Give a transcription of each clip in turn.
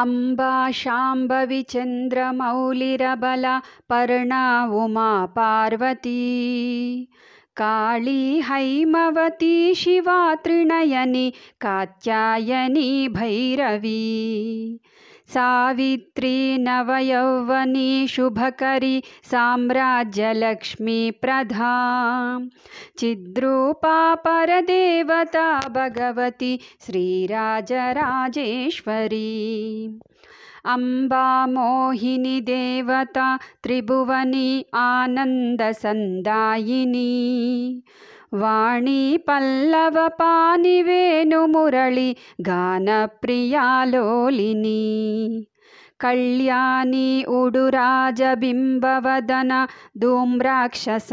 अम्बा शाम्भवि चन्द्रमौलिरबला पर्णा उमा पार्वती काली हैमवती शिवा त्रिनयनी कात्यायनी भैरवी सावित्री नवयौवनी शुभकरी साम्राज्यलक्ष्मी प्रधा चिद्रूपा परदेवता भगवती श्रीराजराजेश्वरी अम्बा मोहिनी देवता त्रिभुवनी आनन्दसन्दायिनी वाणी पल्लवपानि वेणुमुरली गानप्रियालोलिनी कळ्याणी उडुराजबिम्बवदन दूम्राक्षसंहारिनी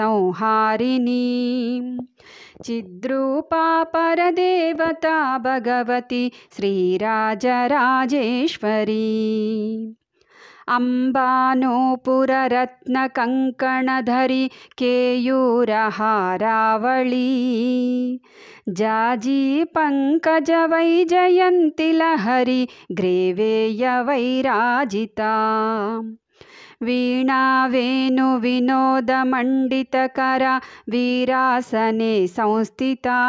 चिद्रूपापरदेवता भगवती राजेश्वरी। अम्बानोपुररत्नकङ्कणधरि केयूरहारावळी जाजीपङ्कज वैजयन्ति लहरि ग्रेवेयवैराजिता वीणा वेणुविनोदमण्डितकरा वीरासने संस्थिता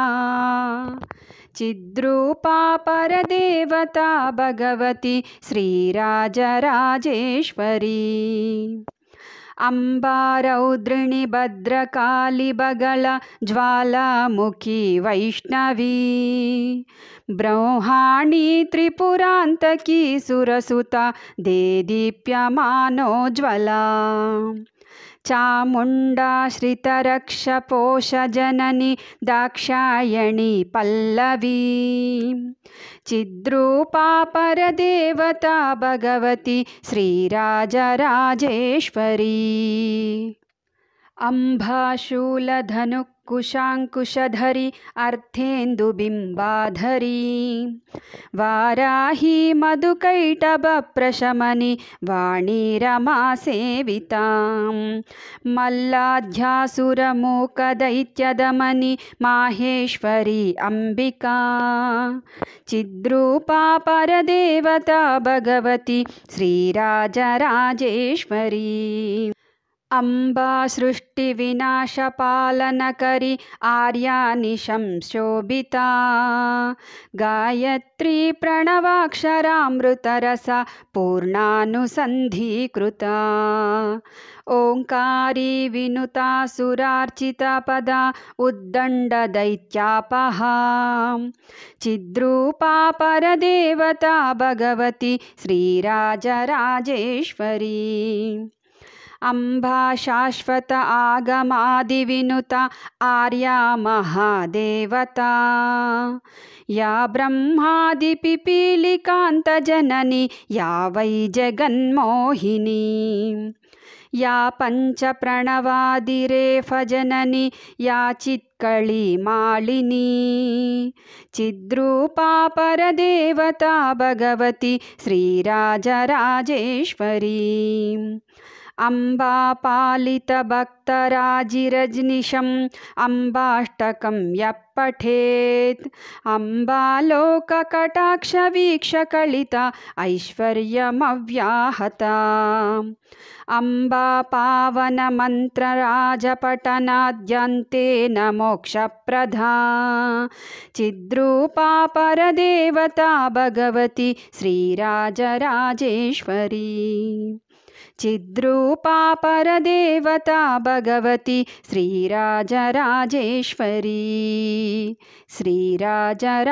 चिद्रूपा परदेवता भगवती श्रीराजराजेश्वरी अम्बारौद्रिणि भद्रकाली बगल ज्वालामुखी वैष्णवी ब्रह्माणी त्रिपुरान्तकी सुरसुता दे दीप्यमानोज्ज्वला चामुण्डा दाक्षायणि पल्लवी चिद्रूपापरदेवता भगवती श्रीराजराजेश्वरी अम्भाशूलधनु कुशाङ्कुशधरि अर्थेन्दुबिम्बाधरी वाराही मधुकैटभप्रशमनि वाणी रमासेवितां मल्लाध्यासुरमूकदैत्यदमनि माहेश्वरी अम्बिका चिद्रूपा परदेवता भगवती श्रीराजराजेश्वरी अम्बा सृष्टिविनाशपालनकरि आर्यानिशं शोभिता गायत्री प्रणवाक्षरामृतरसा पूर्णानुसन्धीकृता ओङ्कारी विनुता सुरार्चितपदा उद्दण्डदैत्यापहा चिद्रूपा परदेवता भगवती श्रीराजराजेश्वरी अम्भा शाश्वत विनुता आर्या महादेवता या ब्रह्मादिपिपीलिकान्तजननि या वै जगन्मोहिनी या पञ्चप्रणवादिरेफजननी या चित्कळीमालिनी चिद्रूपापरदेवता भगवती श्रीराजराजेश्वरी अम्बा पालित अम्बाष्टकं यः पठेत् अम्बालोककटाक्षवीक्षकलित ऐश्वर्यमव्याहता अम्बा न मोक्षप्रधा चिद्रूपा परदेवता भगवती श्रीराजराजेश्वरी चिद्रूपा परदेवता भगवती श्रीराजराजेश्वरी श्रीराजराजेश्वरी